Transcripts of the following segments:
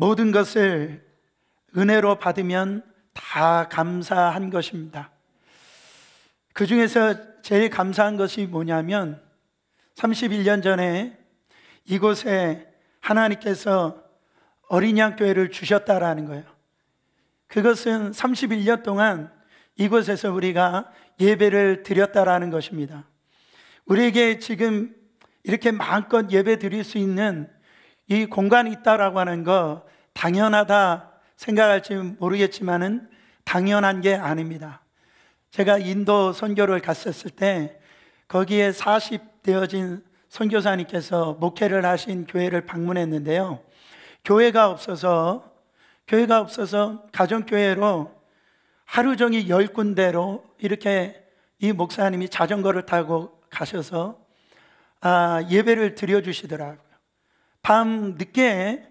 모든 것을 은혜로 받으면 다 감사한 것입니다. 그 중에서 제일 감사한 것이 뭐냐면 31년 전에 이곳에 하나님께서 어린 양 교회를 주셨다라는 거예요. 그것은 31년 동안 이곳에서 우리가 예배를 드렸다라는 것입니다. 우리에게 지금 이렇게 마음껏 예배 드릴 수 있는 이 공간이 있다라고 하는 거 당연하다 생각할지 모르겠지만은 당연한 게 아닙니다. 제가 인도 선교를 갔었을 때 거기에 40 되어진 선교사님께서 목회를 하신 교회를 방문했는데요. 교회가 없어서 교회가 없어서 가정교회로 하루 종일 열 군데로 이렇게 이 목사님이 자전거를 타고 가셔서 아, 예배를 드려주시더라고요. 밤 늦게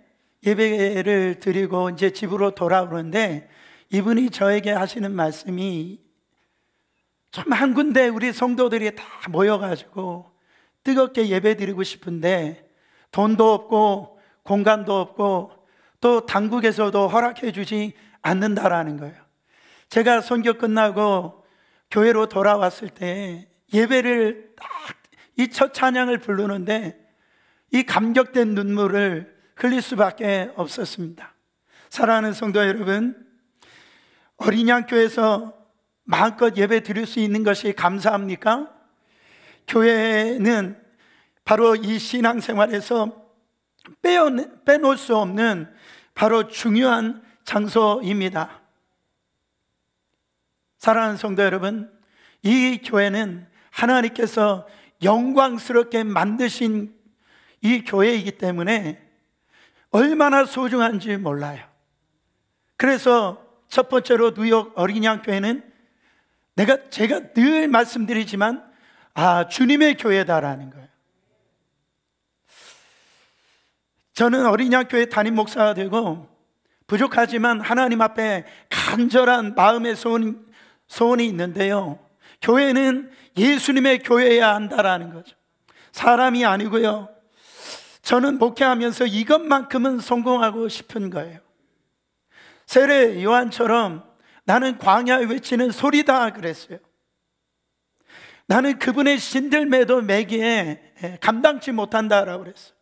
예배를 드리고 이제 집으로 돌아오는데 이분이 저에게 하시는 말씀이 참한 군데 우리 성도들이 다 모여가지고 뜨겁게 예배 드리고 싶은데 돈도 없고 공간도 없고 또 당국에서도 허락해 주지 않는다라는 거예요. 제가 선교 끝나고 교회로 돌아왔을 때 예배를 딱 이 첫 찬양을 부르는데 이 감격된 눈물을 흘릴 수밖에 없었습니다. 사랑하는 성도 여러분, 어린 양교에서 마음껏 예배 드릴 수 있는 것이 감사합니까? 교회는 바로 이 신앙생활에서 빼놓을 수 없는 바로 중요한 장소입니다. 사랑하는 성도 여러분, 이 교회는 하나님께서 영광스럽게 만드신 이 교회이기 때문에 얼마나 소중한지 몰라요. 그래서 첫 번째로 뉴욕 어린양 교회는 내가 제가 늘 말씀드리지만 아 주님의 교회다라는 거예요. 저는 어린양 교회 담임 목사가 되고 부족하지만 하나님 앞에 간절한 마음의 소원, 소원이 있는데요. 교회는 예수님의 교회야 한다라는 거죠. 사람이 아니고요. 저는 목회하면서 이것만큼은 성공하고 싶은 거예요. 세례 요한처럼 나는 광야에 외치는 소리다 그랬어요. 나는 그분의 신들매도 매기에 감당치 못한다라고 그랬어요.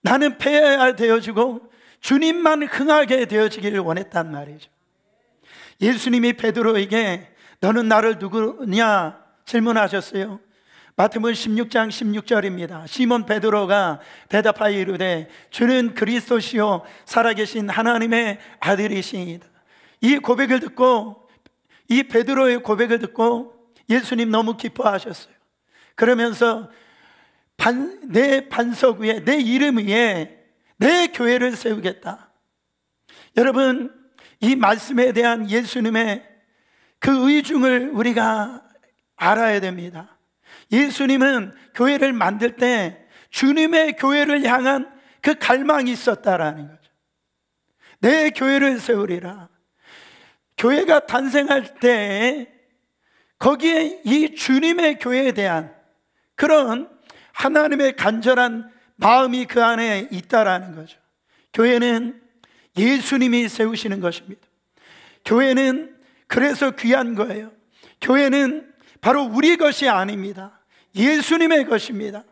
나는 폐해야 되어지고 주님만 흥하게 되어지기를 원했단 말이죠. 예수님이 베드로에게 너는 나를 누구냐 질문하셨어요. 마태복음 16장 16절입니다. 시몬 베드로가 대답하여 이르되 주는 그리스도시요 살아계신 하나님의 아들이시이다. 이 고백을 듣고 이 베드로의 고백을 듣고 예수님 너무 기뻐하셨어요. 그러면서 반, 내 반석 위에 내 이름 위에 내 교회를 세우겠다. 여러분 이 말씀에 대한 예수님의 그 의중을 우리가 알아야 됩니다. 예수님은 교회를 만들 때 주님의 교회를 향한 그 갈망이 있었다라는 거죠. 내 교회를 세우리라. 교회가 탄생할 때 거기에 이 주님의 교회에 대한 그런 하나님의 간절한 마음이 그 안에 있다라는 거죠. 교회는 예수님이 세우시는 것입니다. 교회는 그래서 귀한 거예요. 교회는 바로 우리 것이 아닙니다. 예수님의 것입니다.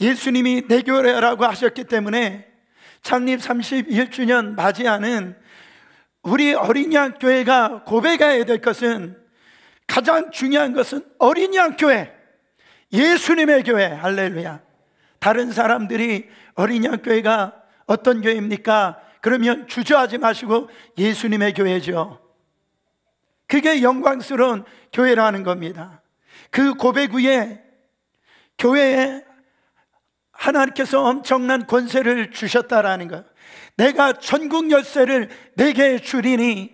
예수님이 내교라고 하셨기 때문에 창립 31주년 맞이하는 우리 어린양 교회가 고백해야 될 것은 가장 중요한 것은 어린양 교회, 예수님의 교회, 할렐루야. 다른 사람들이 어린양 교회가 어떤 교회입니까? 그러면 주저하지 마시고 예수님의 교회죠. 그게 영광스러운 교회라는 겁니다. 그 고백 위에 교회에 하나님께서 엄청난 권세를 주셨다라는 것. 내가 전국 열쇠를 내게 주리니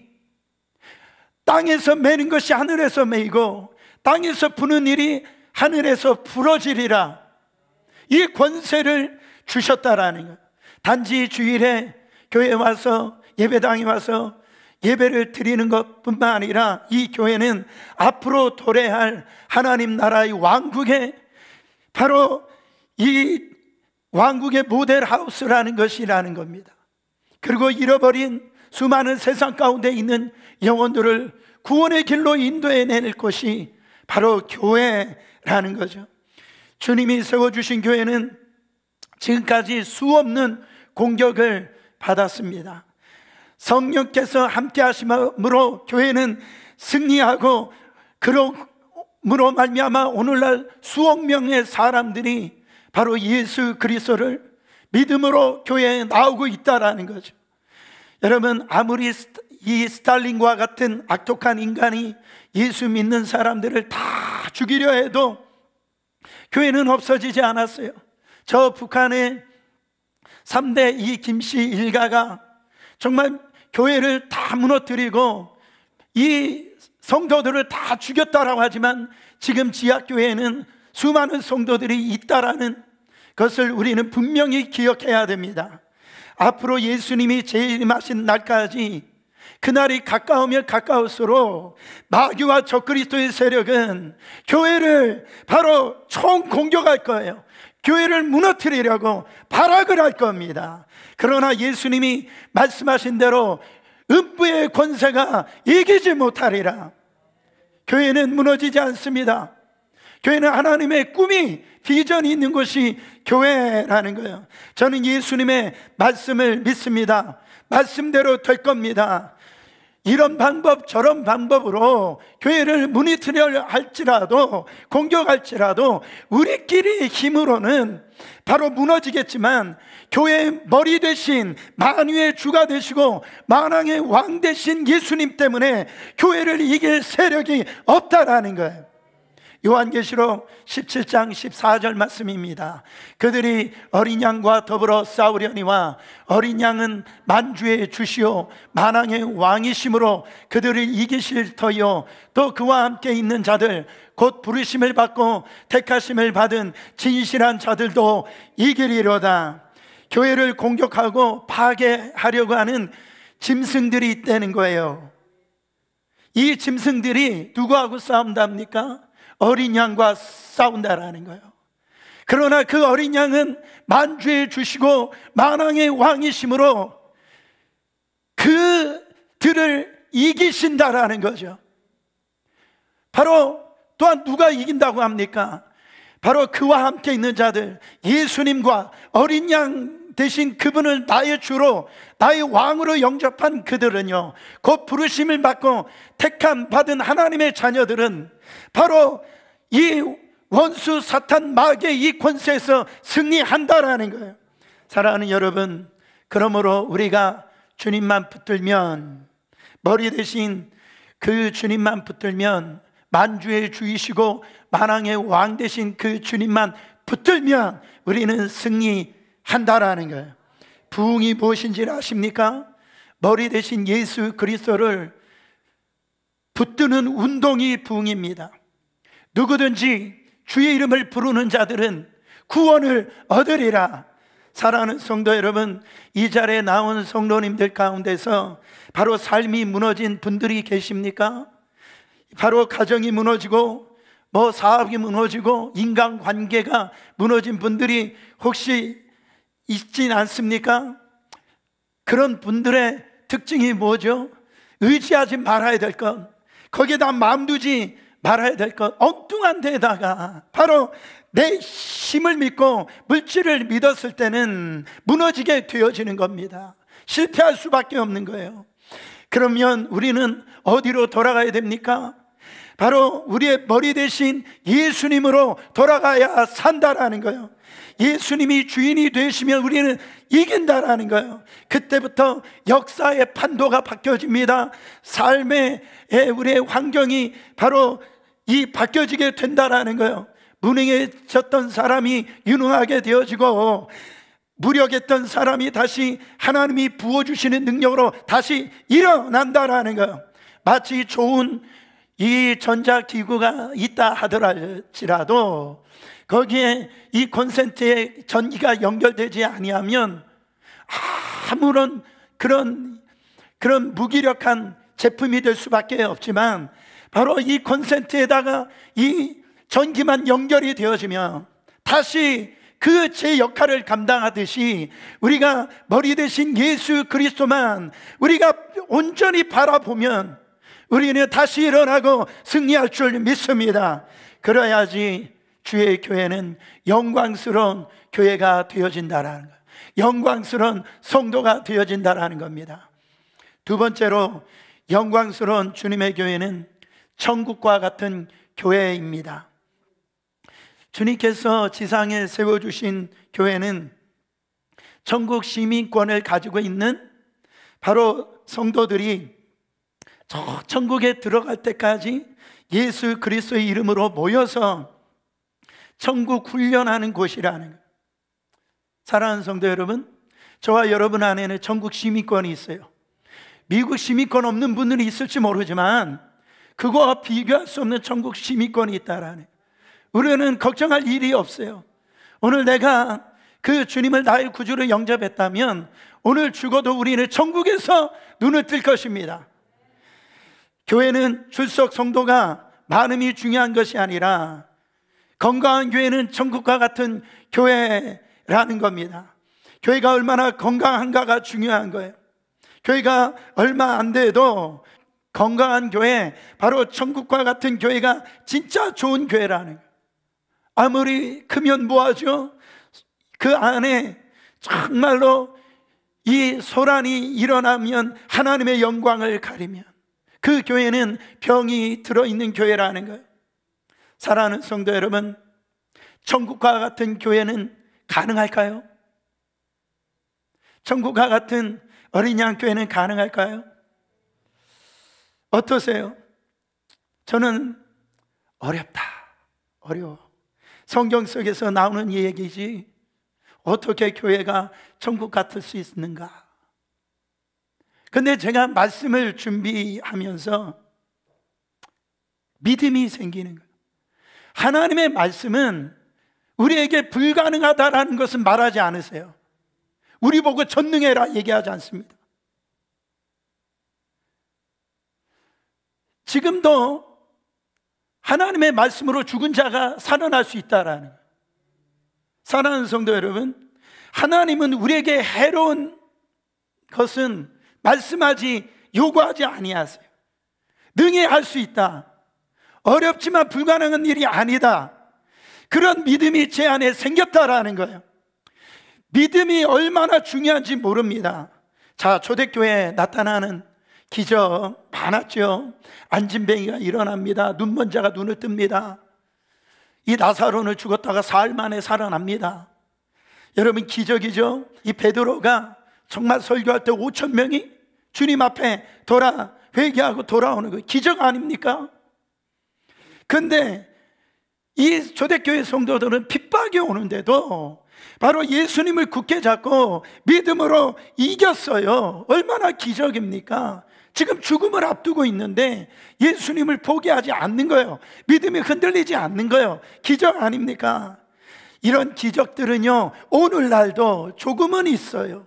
땅에서 매는 것이 하늘에서 매이고 땅에서 부는 일이 하늘에서 부러지리라. 이 권세를 주셨다라는 것. 단지 주일에 교회 와서 예배당에 와서 예배를 드리는 것뿐만 아니라 이 교회는 앞으로 도래할 하나님 나라의 왕국의 바로 이 왕국의 모델 하우스라는 것이라는 겁니다. 그리고 잃어버린 수많은 세상 가운데 있는 영혼들을 구원의 길로 인도해 내 것이 바로 교회라는 거죠. 주님이 세워주신 교회는 지금까지 수 없는 공격을 받았습니다. 성령께서 함께 하심으로 교회는 승리하고 그러, 물어 말미암아 오늘날 수억 명의 사람들이 바로 예수 그리스도를 믿음으로 교회에 나오고 있다라는 거죠. 여러분 아무리 이 스탈린과 같은 악독한 인간이 예수 믿는 사람들을 다 죽이려 해도 교회는 없어지지 않았어요. 저 북한의 3대 이 김씨 일가가 정말 교회를 다 무너뜨리고 이 성도들을 다 죽였다라고 하지만 지금 지하교회에는 수많은 성도들이 있다라는 것을 우리는 분명히 기억해야 됩니다. 앞으로 예수님이 재림하신 날까지 그날이 가까우면 가까울수록 마귀와 적그리스도의 세력은 교회를 바로 총 공격할 거예요. 교회를 무너뜨리려고 발악을 할 겁니다. 그러나 예수님이 말씀하신 대로 음부의 권세가 이기지 못하리라. 교회는 무너지지 않습니다. 교회는 하나님의 꿈이 비전이 있는 것이 교회라는 거예요. 저는 예수님의 말씀을 믿습니다. 말씀대로 될 겁니다. 이런 방법 저런 방법으로 교회를 무니트려 할지라도 공격할지라도 우리끼리 힘으로는 바로 무너지겠지만 교회의 머리 대신 만유의 주가 되시고 만왕의 왕 대신 예수님 때문에 교회를 이길 세력이 없다라는 거예요. 요한계시록 17장 14절 말씀입니다. 그들이 어린 양과 더불어 싸우려니와 어린 양은 만주의 주시오 만왕의 왕이심으로 그들을 이기실 터요또 그와 함께 있는 자들 곧 부르심을 받고 택하심을 받은 진실한 자들도 이기리로다. 교회를 공격하고 파괴하려고 하는 짐승들이 있다는 거예요. 이 짐승들이 누구하고 싸운답니까? 어린 양과 싸운다라는 거예요. 그러나 그 어린 양은 만주해 주시고 만왕의 왕이심으로 그들을 이기신다라는 거죠. 바로 또한 누가 이긴다고 합니까? 바로 그와 함께 있는 자들, 예수님과 어린 양 대신 그분을 나의 주로 나의 왕으로 영접한 그들은요 곧 부르심을 받고 택함 받은 하나님의 자녀들은 바로 이 원수 사탄 마귀의 이 권세에서 승리한다라는 거예요 사랑하는 여러분 그러므로 우리가 주님만 붙들면 머리 대신 그 주님만 붙들면 만주의 주이시고 만왕의 왕 대신 그 주님만 붙들면 우리는 승리 한다라는 거예요. 부흥이 무엇인지 아십니까? 머리 대신 예수 그리스도를 붙드는 운동이 부흥입니다. 누구든지 주의 이름을 부르는 자들은 구원을 얻으리라. 사랑하는 성도 여러분, 이 자리에 나온 성도님들 가운데서 바로 삶이 무너진 분들이 계십니까? 바로 가정이 무너지고 뭐 사업이 무너지고 인간관계가 무너진 분들이 혹시 있진 않습니까? 그런 분들의 특징이 뭐죠? 의지하지 말아야 될 것, 거기에다 마음 두지 말아야 될 것, 엉뚱한 데다가 바로 내 힘을 믿고 물질을 믿었을 때는 무너지게 되어지는 겁니다. 실패할 수밖에 없는 거예요. 그러면 우리는 어디로 돌아가야 됩니까? 바로 우리의 머리 대신 예수님으로 돌아가야 산다라는 거예요. 예수님이 주인이 되시면 우리는 이긴다라는 거예요. 그때부터 역사의 판도가 바뀌어집니다. 삶의 예, 우리의 환경이 바로 이 바뀌어지게 된다라는 거예요. 무능해졌던 사람이 유능하게 되어지고 무력했던 사람이 다시 하나님이 부어주시는 능력으로 다시 일어난다라는 거예요. 마치 좋은 이 전자기구가 있다 하더라도 거기에 이 콘센트에 전기가 연결되지 아니하면 아무런 그런 그런 무기력한 제품이 될 수밖에 없지만 바로 이 콘센트에다가 이 전기만 연결이 되어지면 다시 그 제 역할을 감당하듯이 우리가 머리 대신 예수 그리스도만 우리가 온전히 바라보면 우리는 다시 일어나고 승리할 줄 믿습니다. 그래야지 주의 교회는 영광스러운 교회가 되어진다라는 것. 영광스러운 성도가 되어진다라는 겁니다. 두 번째로 영광스러운 주님의 교회는 천국과 같은 교회입니다. 주님께서 지상에 세워주신 교회는 천국 시민권을 가지고 있는 바로 성도들이 저 천국에 들어갈 때까지 예수 그리스도의 이름으로 모여서 천국 훈련하는 곳이라는 것. 사랑하는 성도 여러분, 저와 여러분 안에는 전국 시민권이 있어요. 미국 시민권 없는 분들이 있을지 모르지만 그거와 비교할 수 없는 전국 시민권이 있다라는. 우리는 걱정할 일이 없어요. 오늘 내가 그 주님을 나의 구주로 영접했다면 오늘 죽어도 우리는 천국에서 눈을 뜰 것입니다. 교회는 출석 성도가 많음이 중요한 것이 아니라 건강한 교회는 천국과 같은 교회라는 겁니다. 교회가 얼마나 건강한가가 중요한 거예요. 교회가 얼마 안 돼도 건강한 교회, 바로 천국과 같은 교회가 진짜 좋은 교회라는 거예요. 아무리 크면 뭐하죠? 그 안에 정말로 이 소란이 일어나면 하나님의 영광을 가리면 그 교회는 병이 들어있는 교회라는 거예요. 사랑하는 성도 여러분, 천국과 같은 교회는 가능할까요? 천국과 같은 어린양 교회는 가능할까요? 어떠세요? 저는 어렵다. 어려워. 성경 속에서 나오는 얘기지. 어떻게 교회가 천국 같을 수 있는가? 근데 제가 말씀을 준비하면서 믿음이 생기는 거예요. 하나님의 말씀은 우리에게 불가능하다라는 것은 말하지 않으세요. 우리 보고 전능해라 얘기하지 않습니다. 지금도 하나님의 말씀으로 죽은 자가 살아날 수 있다라는. 사랑하는 성도 여러분, 하나님은 우리에게 해로운 것은 말씀하지 요구하지 아니하세요. 능히 할수 있다. 어렵지만 불가능한 일이 아니다. 그런 믿음이 제 안에 생겼다라는 거예요. 믿음이 얼마나 중요한지 모릅니다. 자, 초대교회에 나타나는 기적 많았죠. 안진뱅이가 일어납니다. 눈먼 자가 눈을 뜹니다. 이 나사로는 죽었다가 사흘 만에 살아납니다. 여러분 기적이죠. 이 베드로가 정말 설교할 때 5천 명이 주님 앞에 돌아 회개하고 돌아오는 거 기적 아닙니까? 근데 이 초대교회 성도들은 핍박이 오는데도 바로 예수님을 굳게 잡고 믿음으로 이겼어요. 얼마나 기적입니까? 지금 죽음을 앞두고 있는데 예수님을 포기하지 않는 거예요. 믿음이 흔들리지 않는 거예요. 기적 아닙니까? 이런 기적들은요, 오늘날도 조금은 있어요.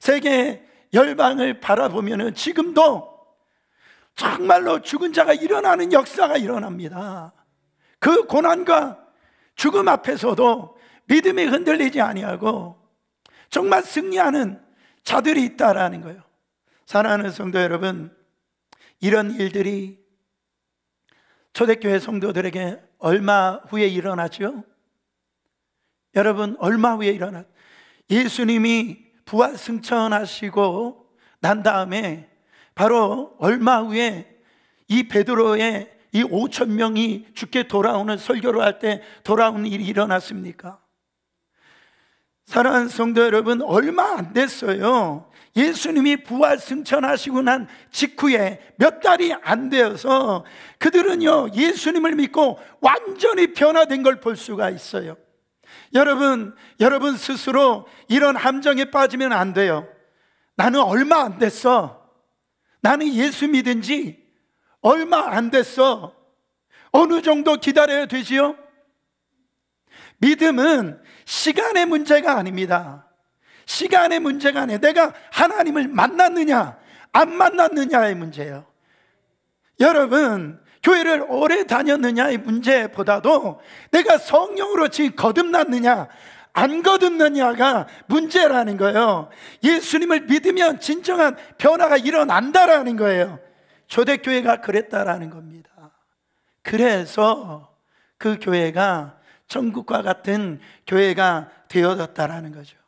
세계 열방을 바라보면 지금도 정말로 죽은 자가 일어나는 역사가 일어납니다. 그 고난과 죽음 앞에서도 믿음이 흔들리지 아니하고 정말 승리하는 자들이 있다라는 거예요. 사랑하는 성도 여러분, 이런 일들이 초대교회 성도들에게 얼마 후에 일어나죠? 여러분, 얼마 후에 일어났? 예수님이 부활 승천하시고 난 다음에 바로 얼마 후에 이 베드로의 이 5천 명이 죽게 돌아오는 설교를 할 때돌아오는 일이 일어났습니까? 사랑하는 성도 여러분, 얼마 안 됐어요. 예수님이 부활 승천하시고 난 직후에 몇 달이 안 되어서 그들은요, 예수님을 믿고 완전히 변화된 걸 볼 수가 있어요. 여러분, 여러분 스스로 이런 함정에 빠지면 안 돼요. 나는 얼마 안 됐어. 나는 예수 믿은 지 얼마 안 됐어. 어느 정도 기다려야 되지요? 믿음은 시간의 문제가 아닙니다. 시간의 문제가 아니에요. 내가 하나님을 만났느냐, 안 만났느냐의 문제예요. 여러분, 교회를 오래 다녔느냐의 문제보다도 내가 성령으로 지금 거듭났느냐, 안 거듭느냐가 문제라는 거예요. 예수님을 믿으면 진정한 변화가 일어난다라는 거예요. 초대교회가 그랬다라는 겁니다. 그래서 그 교회가 천국과 같은 교회가 되어졌다라는 거죠.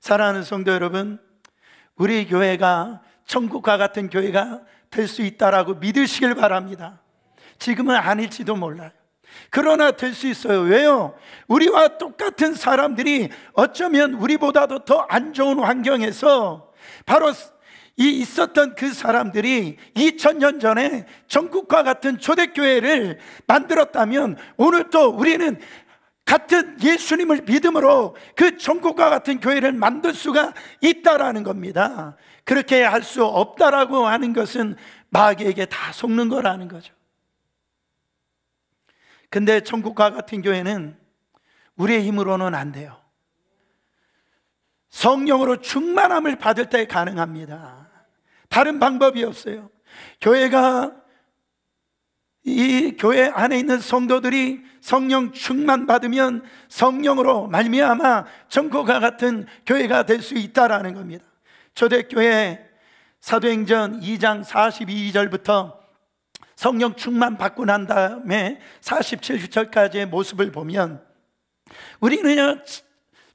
사랑하는 성도 여러분, 우리 교회가 천국과 같은 교회가 될 수 있다라고 믿으시길 바랍니다. 지금은 아닐지도 몰라요. 그러나 될 수 있어요. 왜요? 우리와 똑같은 사람들이 어쩌면 우리보다도 더 안 좋은 환경에서 바로 이 있었던 그 사람들이 2000년 전에 전국과 같은 초대교회를 만들었다면 오늘 또 우리는 같은 예수님을 믿음으로 그 전국과 같은 교회를 만들 수가 있다라는 겁니다. 그렇게 할 수 없다라고 하는 것은 마귀에게 다 속는 거라는 거죠. 근데 천국과 같은 교회는 우리의 힘으로는 안 돼요. 성령으로 충만함을 받을 때 가능합니다. 다른 방법이 없어요. 교회가 이 교회 안에 있는 성도들이 성령 충만 받으면 성령으로 말미암아 전국과 같은 교회가 될 수 있다라는 겁니다. 초대교회 사도행전 2장 42절부터 성령 충만 받고 난 다음에 47절까지의 모습을 보면 우리는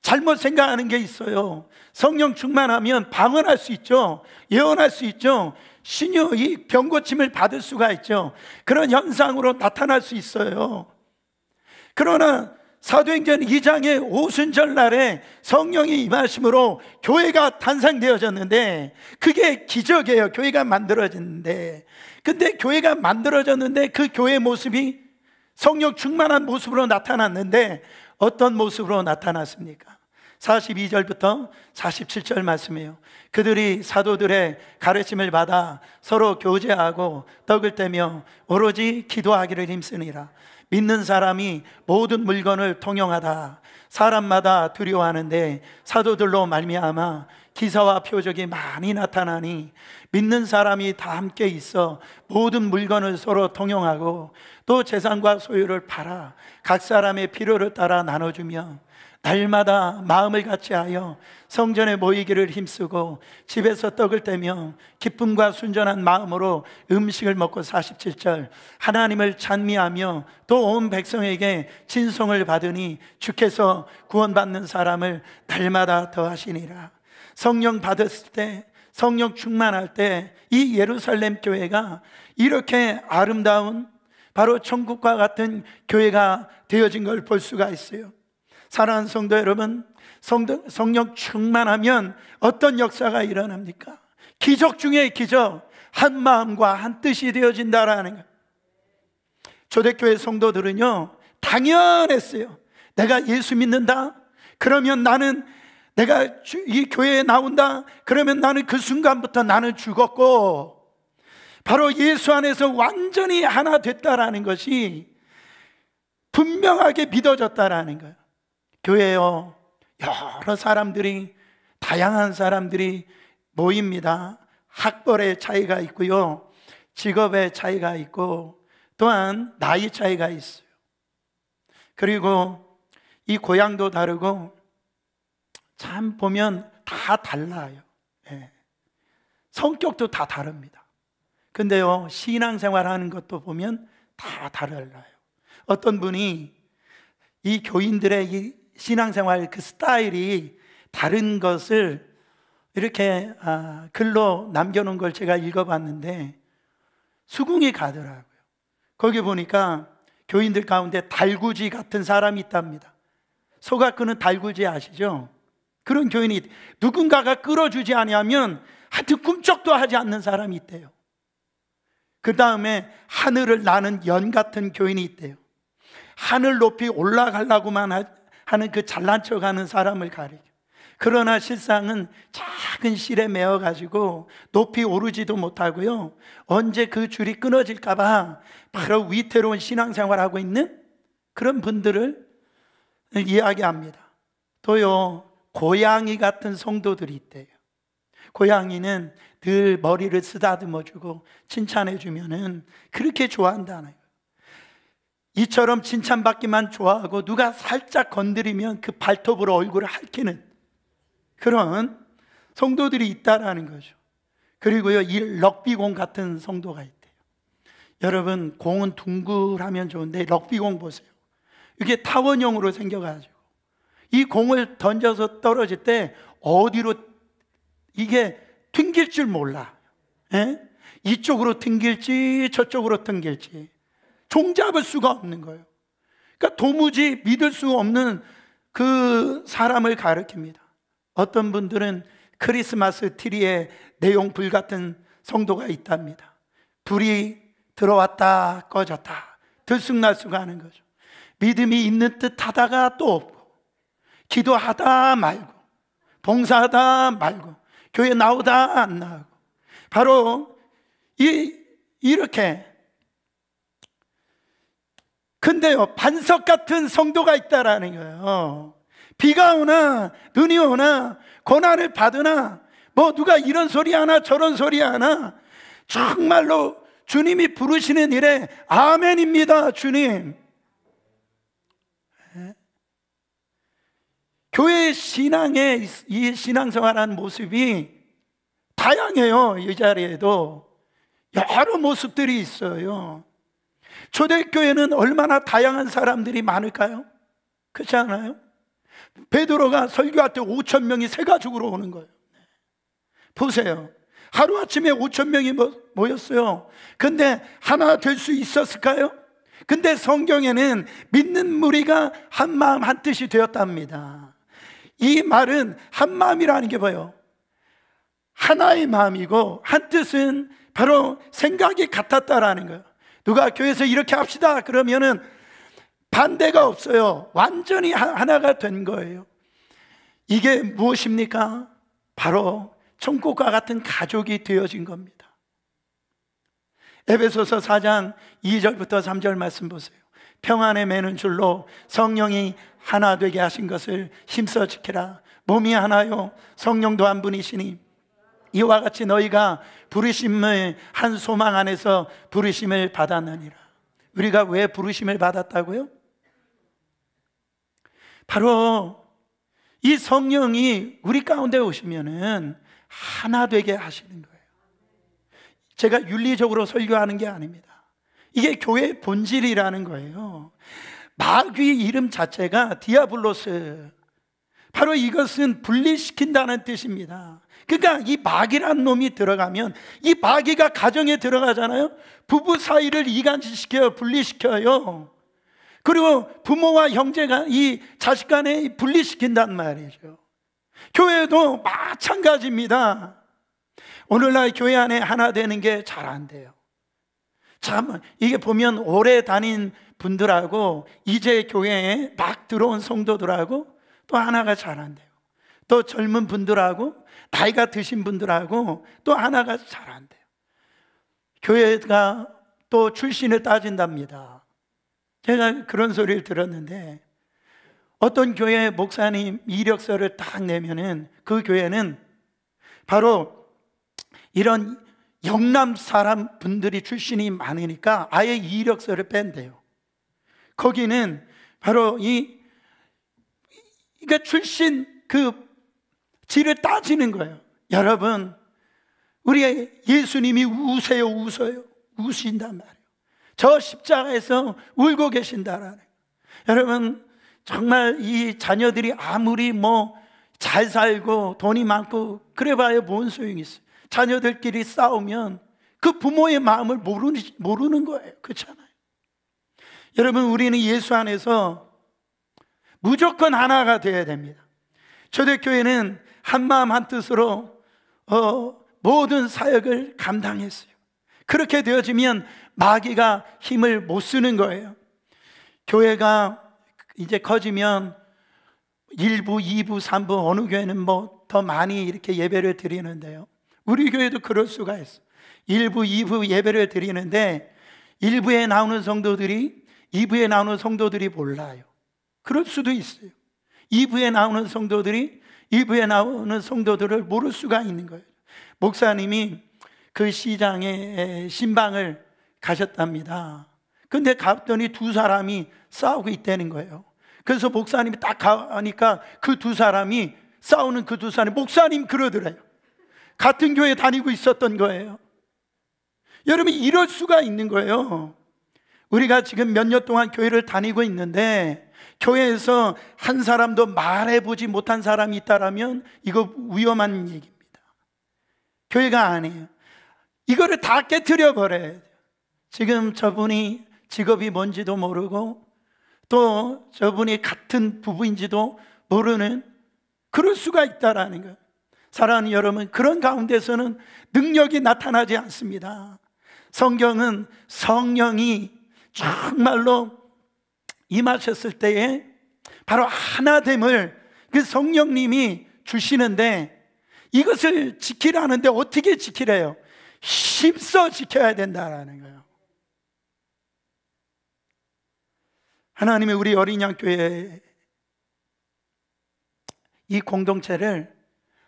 잘못 생각하는 게 있어요. 성령 충만하면 방언할 수 있죠. 예언할 수 있죠. 신유의 병고침을 받을 수가 있죠. 그런 현상으로 나타날 수 있어요. 그러나 사도행전 2장의 오순절 날에 성령이 임하심으로 교회가 탄생되어졌는데 그게 기적이에요. 교회가 만들어졌는데 근데 교회가 만들어졌는데 그 교회 의 모습이 성령 충만한 모습으로 나타났는데 어떤 모습으로 나타났습니까? 42절부터 47절 말씀이에요. 그들이 사도들의 가르침을 받아 서로 교제하고 떡을 떼며 오로지 기도하기를 힘쓰니라. 믿는 사람이 모든 물건을 통용하다. 사람마다 두려워하는데 사도들로 말미암아 기사와 표적이 많이 나타나니 믿는 사람이 다 함께 있어 모든 물건을 서로 통용하고 또 재산과 소유를 팔아 각 사람의 필요를 따라 나눠주며 날마다 마음을 같이 하여 성전에 모이기를 힘쓰고 집에서 떡을 떼며 기쁨과 순전한 마음으로 음식을 먹고 47절 하나님을 찬미하며 또 온 백성에게 진송을 받으니 주께서 구원받는 사람을 날마다 더하시니라 성령 받았을 때, 성령 충만할 때 이 예루살렘 교회가 이렇게 아름다운 바로 천국과 같은 교회가 되어진 걸 볼 수가 있어요. 사랑하는 성도 여러분, 성도, 성령 충만하면 어떤 역사가 일어납니까? 기적 중에 기적, 한 마음과 한 뜻이 되어진다라는 것. 초대교회 성도들은요, 당연했어요. 내가 예수 믿는다? 그러면 나는 내가 이 교회에 나온다? 그러면 나는 그 순간부터 나는 죽었고, 바로 예수 안에서 완전히 하나 됐다라는 것이 분명하게 믿어졌다라는 거예요. 교회요. 여러 사람들이, 다양한 사람들이 모입니다. 학벌의 차이가 있고요. 직업의 차이가 있고, 또한 나이 차이가 있어요. 그리고 이 고향도 다르고, 참 보면 다 달라요. 예. 성격도 다 다릅니다. 근데요, 신앙생활 하는 것도 보면 다 달라요. 어떤 분이 이 교인들의 이 신앙생활 그 스타일이 다른 것을 이렇게 아, 글로 남겨놓은 걸 제가 읽어봤는데 수긍이 가더라고요. 거기 보니까 교인들 가운데 달구지 같은 사람이 있답니다. 소가 끄는 달구지 아시죠? 그런 교인이 누군가가 끌어주지 않니면 하여튼 꿈쩍도 하지 않는 사람이 있대요. 그 다음에 하늘을 나는 연 같은 교인이 있대요. 하늘 높이 올라가려고만 하는 그 잘난 척하는 사람을 가리켜. 그러나 실상은 작은 실에 매어 가지고 높이 오르지도 못하고요. 언제 그 줄이 끊어질까 봐 바로 위태로운 신앙생활하고 있는 그런 분들을 이야기합니다. 또요. 고양이 같은 성도들이 있대요. 고양이는 늘 머리를 쓰다듬어 주고 칭찬해 주면은 그렇게 좋아한다는 거예요. 이처럼 칭찬받기만 좋아하고 누가 살짝 건드리면 그 발톱으로 얼굴을 핥히는 그런 성도들이 있다라는 거죠. 그리고요, 이 럭비공 같은 성도가 있대요. 여러분, 공은 둥글하면 좋은데 럭비공 보세요. 이게 타원형으로 생겨가지고 이 공을 던져서 떨어질 때 어디로 이게 튕길 줄 몰라. 에? 예? 이쪽으로 튕길지 저쪽으로 튕길지 종잡을 수가 없는 거예요. 그러니까 도무지 믿을 수 없는 그 사람을 가르킵니다. 어떤 분들은 크리스마스 트리에 내용불 같은 성도가 있답니다. 불이 들어왔다 꺼졌다 들쑥날쑥 하는 거죠. 믿음이 있는 듯 하다가 또 없고 기도하다 말고, 봉사하다 말고, 교회 나오다 안 나오고. 바로 이, 이렇게. 근데요, 반석 같은 성도가 있다라는 거예요. 비가 오나, 눈이 오나, 고난을 받으나, 뭐 누가 이런 소리 하나, 저런 소리 하나, 정말로 주님이 부르시는 일에 아멘입니다, 주님. 교회 신앙의 이신앙생활한 모습이 다양해요. 이 자리에도 여러 모습들이 있어요. 초대교회는 얼마나 다양한 사람들이 많을까요? 그렇지 않아요? 베드로가 설교할 때 5천 명이 새 가죽으로 오는 거예요. 보세요. 하루아침에 5천 명이 모였어요. 근데 하나 될 수 있었을까요? 근데 성경에는 믿는 무리가 한 마음 한 뜻이 되었답니다. 이 말은 한 마음이라는 게 뭐예요? 하나의 마음이고 한 뜻은 바로 생각이 같았다라는 거예요. 누가 교회에서 이렇게 합시다 그러면은 반대가 없어요. 완전히 하나가 된 거예요. 이게 무엇입니까? 바로 천국과 같은 가족이 되어진 겁니다. 에베소서 4장 2절부터 3절 말씀 보세요. 평안에 매는 줄로 성령이 하나 되게 하신 것을 힘써 지키라 몸이 하나요. 성령도 한 분이시니 이와 같이 너희가 부르심을 한 소망 안에서 부르심을 받았느니라. 우리가 왜 부르심을 받았다고요? 바로 이 성령이 우리 가운데 오시면은 하나 되게 하시는 거예요. 제가 윤리적으로 설교하는 게 아닙니다. 이게 교회의 본질이라는 거예요. 마귀 이름 자체가 디아블로스. 바로 이것은 분리시킨다는 뜻입니다. 그러니까 이 마귀란 놈이 들어가면 이 마귀가 가정에 들어가잖아요. 부부 사이를 이간시켜요. 분리시켜요. 그리고 부모와 형제가 이 자식 간에 분리시킨단 말이죠. 교회도 마찬가지입니다. 오늘날 교회 안에 하나 되는 게 잘 안 돼요. 참 이게 보면 오래 다닌 분들하고 이제 교회에 막 들어온 성도들하고 또 하나가 잘 안돼요또 젊은 분들하고 나이가 드신 분들하고 또 하나가 잘 안돼요 교회가 또 출신을 따진답니다. 제가 그런 소리를 들었는데 어떤 교회 목사님 이력서를 딱 내면은 그 교회는 바로 이런 영남 사람 분들이 출신이 많으니까 아예 이력서를 뺀대요. 거기는 바로 이그러 그러니까 출신 그 질을 따지는 거예요. 여러분, 우리 예수님이 우세요, 웃어요. 우신단 말이에요. 저 십자가에서 울고 계신다라는. 여러분, 정말 이 자녀들이 아무리 뭐 잘 살고 돈이 많고 그래봐야 뭔 소용이 있어요. 자녀들끼리 싸우면 그 부모의 마음을 모르는, 모르는 거예요. 그렇요 여러분, 우리는 예수 안에서 무조건 하나가 되어야 됩니다. 초대교회는 한마음 한뜻으로 어, 모든 사역을 감당했어요. 그렇게 되어지면 마귀가 힘을 못 쓰는 거예요. 교회가 이제 커지면 1부, 2부, 3부 어느 교회는 뭐 더 많이 이렇게 예배를 드리는데요. 우리 교회도 그럴 수가 있어. 1부, 2부 예배를 드리는데 1부에 나오는 성도들이 2부에 나오는 성도들이 몰라요. 그럴 수도 있어요. 2부에 나오는 성도들이 2부에 나오는 성도들을 모를 수가 있는 거예요. 목사님이 그 시장에 신방을 가셨답니다. 근데 갔더니 두 사람이 싸우고 있다는 거예요. 그래서 목사님이 딱 가니까 그 두 사람이 싸우는 그 두 사람이 목사님 그러더래요. 같은 교회 다니고 있었던 거예요. 여러분 이럴 수가 있는 거예요. 우리가 지금 몇 년 동안 교회를 다니고 있는데 교회에서 한 사람도 말해보지 못한 사람이 있다라면 이거 위험한 얘기입니다. 교회가 아니에요. 이거를 다 깨뜨려 버려야 돼요. 지금 저분이 직업이 뭔지도 모르고 또 저분이 같은 부부인지도 모르는 그럴 수가 있다라는 거예요. 사랑하는 여러분, 그런 가운데서는 능력이 나타나지 않습니다. 성경은 성령이 정말로 임하셨을 때에 바로 하나됨을 그 성령님이 주시는데 이것을 지키라는데 어떻게 지키래요? 힘써 지켜야 된다라는 거예요. 하나님이 우리 어린 양교회 이 공동체를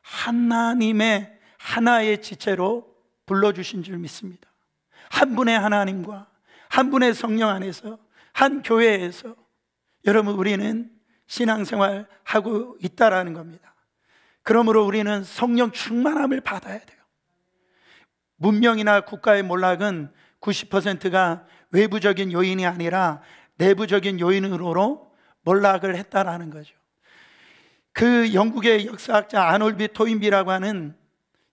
하나님의 하나의 지체로 불러주신 줄 믿습니다. 한 분의 하나님과 한 분의 성령 안에서 한 교회에서 여러분 우리는 신앙생활 하고 있다라는 겁니다. 그러므로 우리는 성령 충만함을 받아야 돼요. 문명이나 국가의 몰락은 90%가 외부적인 요인이 아니라 내부적인 요인으로 몰락을 했다라는 거죠. 그 영국의 역사학자 아놀비 토인비라고 하는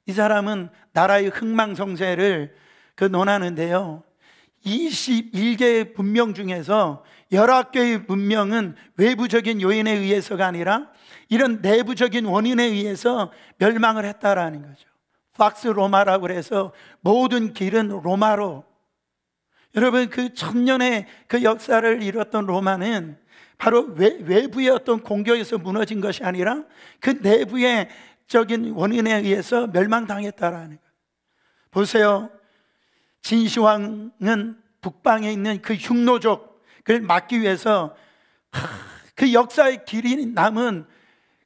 이 사람은 나라의 흥망성쇠를 그 논하는데요. 21개의 분명 중에서 11개의 분명은 외부적인 요인에 의해서가 아니라 이런 내부적인 원인에 의해서 멸망을 했다라는 거죠. 박스 로마라고 그서 모든 길은 로마로. 여러분 그 천년의 그 역사를 이뤘던 로마는 바로 외, 부의 어떤 공격에서 무너진 것이 아니라 그 내부의 적인 원인에 의해서 멸망당했다라는 거예요. 보세요. 진시황은 북방에 있는 그 흉노족을 막기 위해서 그 역사의 길이 남은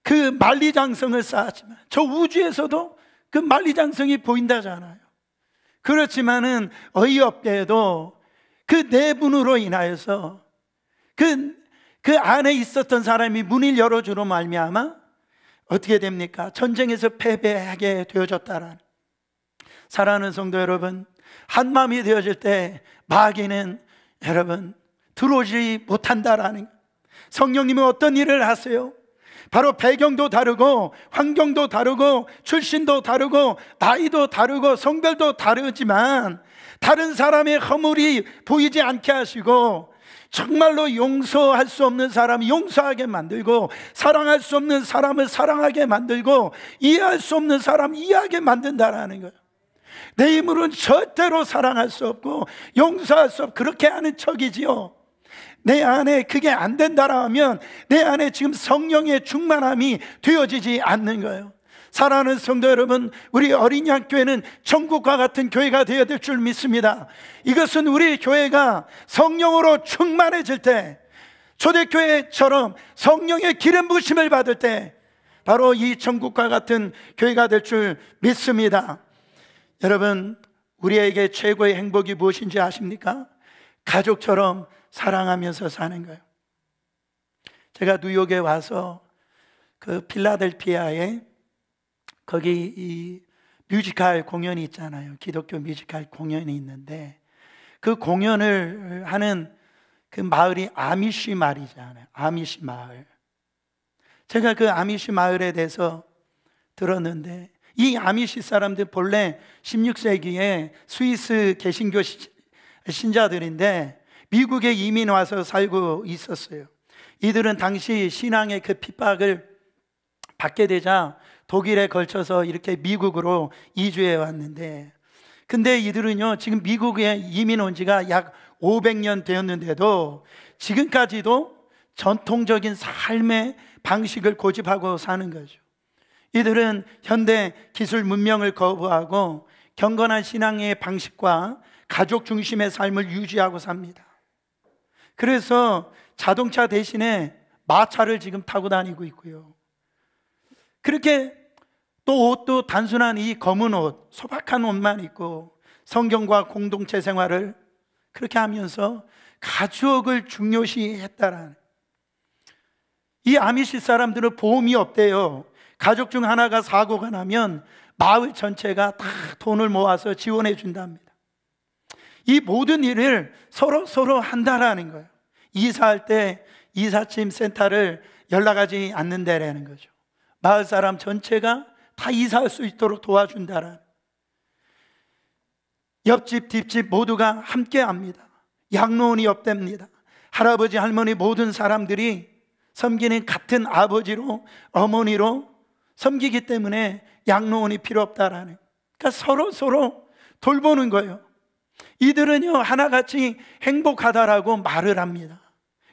그 만리장성을 쌓았지만 저 우주에서도 그 만리장성이 보인다잖아요. 그렇지만은 어이없게도 그 내분으로 인하여서 그, 그 안에 있었던 사람이 문을 열어주로 말미암아 어떻게 됩니까? 전쟁에서 패배하게 되어졌다라는. 사랑하는 성도 여러분, 한 마음이 되어질 때 마귀는 여러분 들어오지 못한다라는 성령님은 어떤 일을 하세요? 바로 배경도 다르고 환경도 다르고 출신도 다르고 나이도 다르고 성별도 다르지만 다른 사람의 허물이 보이지 않게 하시고 정말로 용서할 수 없는 사람 용서하게 만들고 사랑할 수 없는 사람을 사랑하게 만들고 이해할 수 없는 사람 이해하게 만든다라는 거예요. 내 힘으로는 절대로 사랑할 수 없고 용서할 수 없고 그렇게 하는 척이지요. 내 안에 그게 안 된다라 하면 내 안에 지금 성령의 충만함이 되어지지 않는 거예요. 사랑하는 성도 여러분, 우리 어린 양 교회는 천국과 같은 교회가 되어야 될 줄 믿습니다. 이것은 우리 교회가 성령으로 충만해질 때 초대교회처럼 성령의 기름 부심을 받을 때 바로 이 천국과 같은 교회가 될 줄 믿습니다. 여러분, 우리에게 최고의 행복이 무엇인지 아십니까? 가족처럼 사랑하면서 사는 거예요. 제가 뉴욕에 와서 그 필라델피아에 거기 이 뮤지컬 공연이 있잖아요. 기독교 뮤지컬 공연이 있는데 그 공연을 하는 그 마을이 아미시 마을이잖아요. 아미시 마을. 제가 그 아미시 마을에 대해서 들었는데 이 아미시 사람들 본래 16세기에 스위스 개신교 신자들인데 미국에 이민 와서 살고 있었어요. 이들은 당시 신앙의 그 핍박을 받게 되자 독일에 걸쳐서 이렇게 미국으로 이주해 왔는데 근데 이들은요 지금 미국에 이민 온 지가 약 500년 되었는데도 지금까지도 전통적인 삶의 방식을 고집하고 사는 거죠. 이들은 현대 기술 문명을 거부하고 경건한 신앙의 방식과 가족 중심의 삶을 유지하고 삽니다. 그래서 자동차 대신에 마차를 지금 타고 다니고 있고요. 그렇게 또 옷도 단순한 이 검은 옷, 소박한 옷만 입고 성경과 공동체 생활을 그렇게 하면서 가족을 중요시했다라는 이 아미시 사람들은 보험이 없대요. 가족 중 하나가 사고가 나면 마을 전체가 다 돈을 모아서 지원해 준답니다. 이 모든 일을 서로 서로 한다라는 거예요. 이사할 때 이사짐 센터를 연락하지 않는다라는 거죠. 마을 사람 전체가 다 이사할 수 있도록 도와준다라는. 옆집, 뒷집 모두가 함께 합니다. 양로원이 옆됩니다. 할아버지, 할머니 모든 사람들이 섬기는 같은 아버지로 어머니로 섬기기 때문에 양로원이 필요 없다라는. 그러니까 서로 서로 돌보는 거예요. 이들은요, 하나같이 행복하다라고 말을 합니다.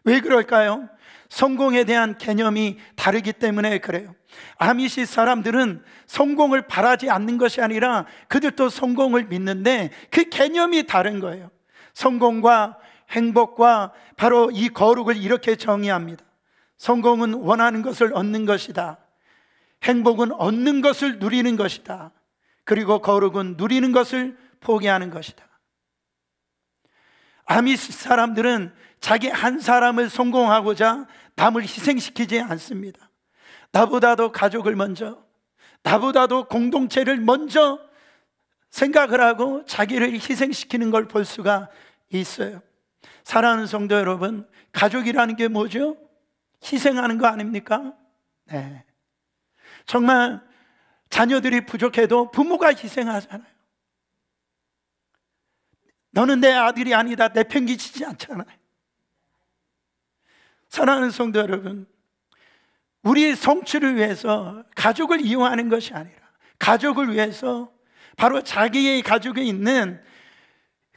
왜 그럴까요? 성공에 대한 개념이 다르기 때문에 그래요. 아미시 사람들은 성공을 바라지 않는 것이 아니라 그들도 성공을 믿는데 그 개념이 다른 거예요. 성공과 행복과 바로 이 거룩을 이렇게 정의합니다. 성공은 원하는 것을 얻는 것이다. 행복은 얻는 것을 누리는 것이다. 그리고 거룩은 누리는 것을 포기하는 것이다. 아미스 사람들은 자기 한 사람을 성공하고자 남을 희생시키지 않습니다. 나보다도 가족을 먼저, 나보다도 공동체를 먼저 생각을 하고 자기를 희생시키는 걸 볼 수가 있어요. 사랑하는 성도 여러분, 가족이라는 게 뭐죠? 희생하는 거 아닙니까? 네. 정말 자녀들이 부족해도 부모가 희생하잖아요. 너는 내 아들이 아니다. 내팽기치지 않잖아요. 사랑하는 성도 여러분, 우리 성취를 위해서 가족을 이용하는 것이 아니라 가족을 위해서 바로 자기의 가족에 있는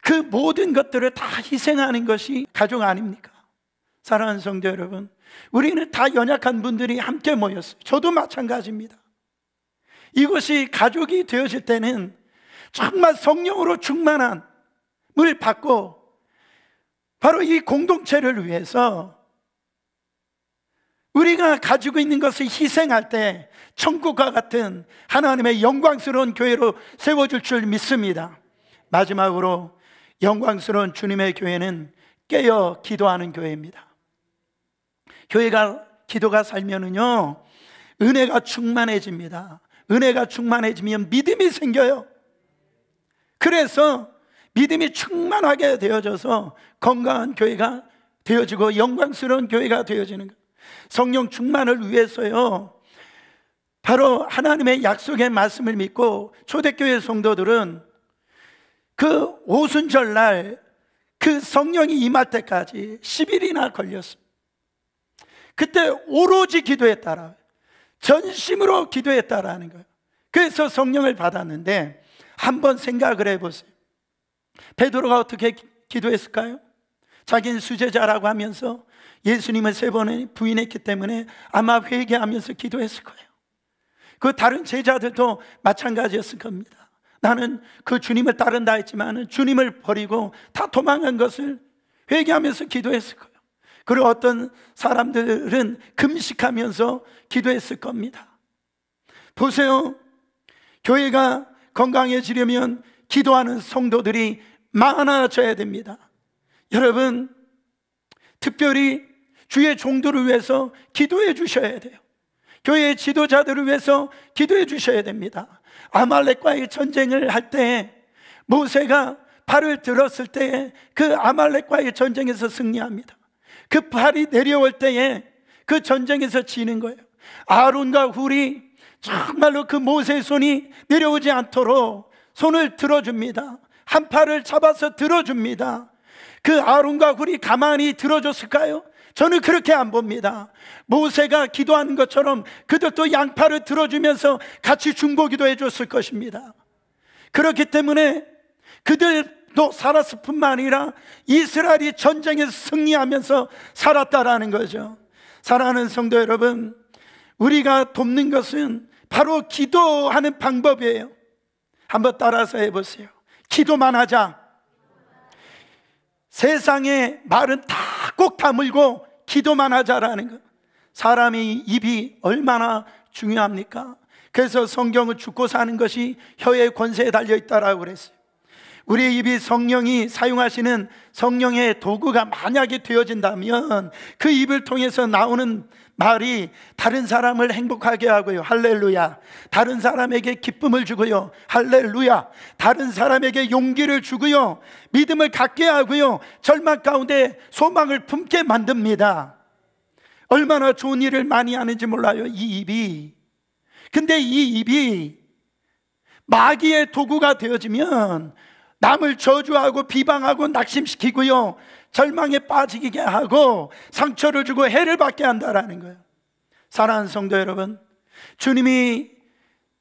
그 모든 것들을 다 희생하는 것이 가족 아닙니까? 사랑하는 성도 여러분, 우리는 다 연약한 분들이 함께 모였어요. 저도 마찬가지입니다. 이것이 가족이 되어질 때는 정말 성령으로 충만한 을 받고 바로 이 공동체를 위해서 우리가 가지고 있는 것을 희생할 때 천국과 같은 하나님의 영광스러운 교회로 세워줄 줄 믿습니다. 마지막으로 영광스러운 주님의 교회는 깨어 기도하는 교회입니다. 교회가 기도가 살면은요 은혜가 충만해집니다. 은혜가 충만해지면 믿음이 생겨요. 그래서 믿음이 충만하게 되어져서 건강한 교회가 되어지고 영광스러운 교회가 되어지는 것. 성령 충만을 위해서요. 바로 하나님의 약속의 말씀을 믿고 초대교회 성도들은 그 오순절날 그 성령이 임할 때까지 10일이나 걸렸습니다. 그때 오로지 기도에따라 전심으로 기도했다라는 거예요. 그래서 성령을 받았는데 한번 생각을 해보세요. 베드로가 어떻게 기도했을까요? 자기는 수제자라고 하면서 예수님을 세 번을 부인했기 때문에 아마 회개하면서 기도했을 거예요. 그 다른 제자들도 마찬가지였을 겁니다. 나는 그 주님을 따른다 했지만 주님을 버리고 다 도망간 것을 회개하면서 기도했을 거예요. 그리고 어떤 사람들은 금식하면서 기도했을 겁니다. 보세요. 교회가 건강해지려면 기도하는 성도들이 많아져야 됩니다. 여러분, 특별히 주의 종들을 위해서 기도해 주셔야 돼요. 교회의 지도자들을 위해서 기도해 주셔야 됩니다. 아말렉과의 전쟁을 할 때 모세가 발을 들었을 때 그 아말렉과의 전쟁에서 승리합니다. 그 발이 내려올 때에 그 전쟁에서 지는 거예요. 아론과 훌이 정말로 그 모세의 손이 내려오지 않도록 손을 들어줍니다. 한 팔을 잡아서 들어줍니다. 그 아론과 훌이 가만히 들어줬을까요? 저는 그렇게 안 봅니다. 모세가 기도하는 것처럼 그들도 양팔을 들어주면서 같이 중보기도 해줬을 것입니다. 그렇기 때문에 그들 또 살았을 뿐만 아니라 이스라엘이 전쟁에서 승리하면서 살았다라는 거죠. 사랑하는 성도 여러분, 우리가 돕는 것은 바로 기도하는 방법이에요. 한번 따라서 해보세요. 기도만 하자. 세상의 말은 다 꼭 다물고 기도만 하자라는 거. 사람이 입이 얼마나 중요합니까? 그래서 성경은 죽고 사는 것이 혀의 권세에 달려 있다라고 그랬어요. 우리의 입이 성령이 사용하시는 성령의 도구가 만약에 되어진다면 그 입을 통해서 나오는 말이 다른 사람을 행복하게 하고요. 할렐루야. 다른 사람에게 기쁨을 주고요. 할렐루야. 다른 사람에게 용기를 주고요. 믿음을 갖게 하고요. 절망 가운데 소망을 품게 만듭니다. 얼마나 좋은 일을 많이 하는지 몰라요. 이 입이. 근데 이 입이 마귀의 도구가 되어지면 남을 저주하고 비방하고 낙심시키고요. 절망에 빠지게 하고 상처를 주고 해를 받게 한다라는 거예요. 사랑하는 성도 여러분, 주님이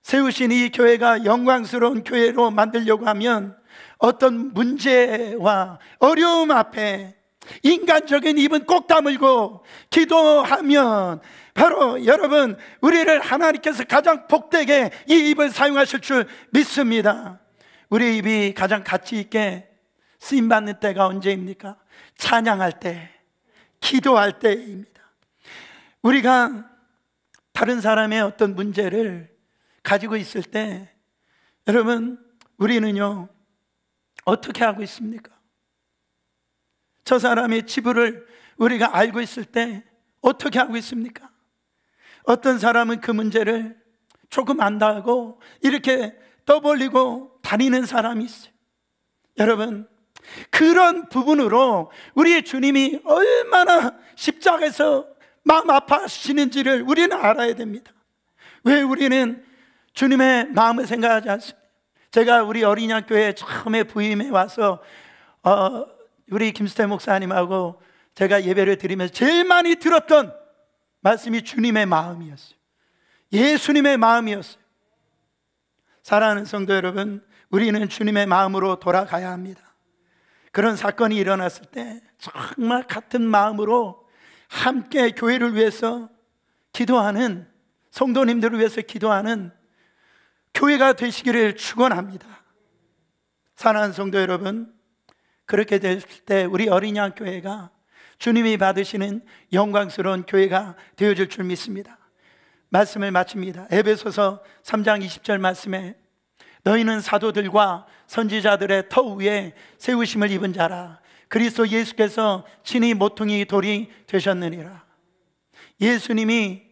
세우신 이 교회가 영광스러운 교회로 만들려고 하면 어떤 문제와 어려움 앞에 인간적인 입은 꼭 다물고 기도하면 바로 여러분 우리를 하나님께서 가장 복되게 이 입을 사용하실 줄 믿습니다. 우리 입이 가장 가치 있게 쓰임 받는 때가 언제입니까? 찬양할 때, 기도할 때입니다. 우리가 다른 사람의 어떤 문제를 가지고 있을 때 여러분 우리는요 어떻게 하고 있습니까? 저 사람의 치부를 우리가 알고 있을 때 어떻게 하고 있습니까? 어떤 사람은 그 문제를 조금 안다고 이렇게 떠벌리고 다니는 사람이 있어요. 여러분, 그런 부분으로 우리 주님이 얼마나 십자가에서 마음 아파하시는지를 우리는 알아야 됩니다. 왜 우리는 주님의 마음을 생각하지 않습니까? 제가 우리 어린 학교에 처음에 부임해 와서 어, 우리 김수태 목사님하고 제가 예배를 드리면서 제일 많이 들었던 말씀이 주님의 마음이었어요. 예수님의 마음이었어요. 사랑하는 성도 여러분, 우리는 주님의 마음으로 돌아가야 합니다. 그런 사건이 일어났을 때 정말 같은 마음으로 함께 교회를 위해서 기도하는 성도님들을 위해서 기도하는 교회가 되시기를 축원합니다. 사랑하는 성도 여러분, 그렇게 될 때 우리 어린 양 교회가 주님이 받으시는 영광스러운 교회가 되어질 줄 믿습니다. 말씀을 마칩니다. 에베소서 3장 20절 말씀에 너희는 사도들과 선지자들의 터 위에 세우심을 입은 자라. 그리스도 예수께서 친히 모퉁이 돌이 되셨느니라. 예수님이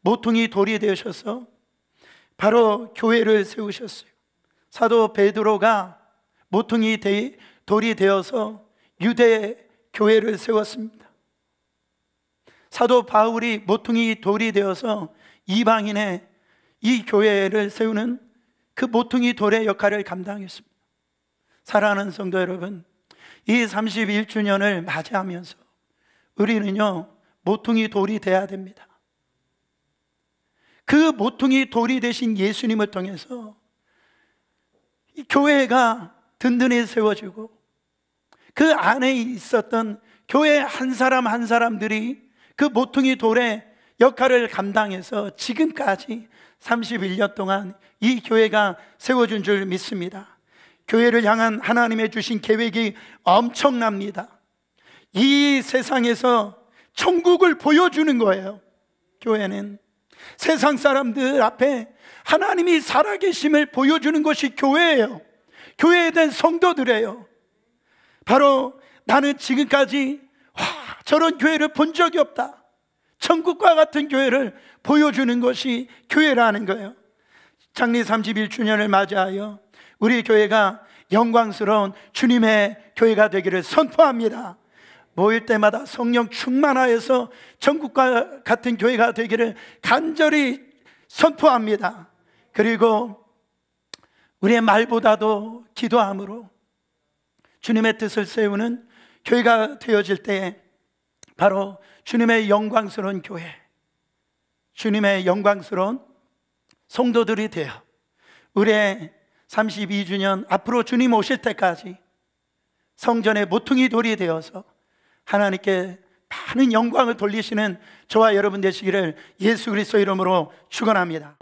모퉁이 돌이 되셔서 바로 교회를 세우셨어요. 사도 베드로가 모퉁이 돌이 되어서 유대 교회를 세웠습니다. 사도 바울이 모퉁이 돌이 되어서 이방인의 이 교회를 세우는 그 모퉁이 돌의 역할을 감당했습니다. 사랑하는 성도 여러분, 이 31주년을 맞이하면서 우리는요, 모퉁이 돌이 돼야 됩니다. 그 모퉁이 돌이 되신 예수님을 통해서 이 교회가 든든히 세워지고 그 안에 있었던 교회 한 사람 한 사람들이 그 모퉁이 돌의 역할을 감당해서 지금까지 31년 동안 이 교회가 세워준 줄 믿습니다. 교회를 향한 하나님의 주신 계획이 엄청납니다. 이 세상에서 천국을 보여주는 거예요. 교회는 세상 사람들 앞에 하나님이 살아계심을 보여주는 것이 교회예요. 교회에 대한 성도들이에요. 바로 나는 지금까지 와, 저런 교회를 본 적이 없다. 천국과 같은 교회를 보여주는 것이 교회라는 거예요. 장리 31주년을 맞이하여 우리 교회가 영광스러운 주님의 교회가 되기를 선포합니다. 모일 때마다 성령 충만하여서 전국과 같은 교회가 되기를 간절히 선포합니다. 그리고 우리의 말보다도 기도함으로 주님의 뜻을 세우는 교회가 되어질 때에 바로 주님의 영광스러운 교회, 주님의 영광스러운 성도들이 되어 의뢰 32주년 앞으로 주님 오실 때까지 성전의 모퉁이 돌이 되어서 하나님께 많은 영광을 돌리시는 저와 여러분 되시기를 예수 그리스도 이름으로 축원합니다.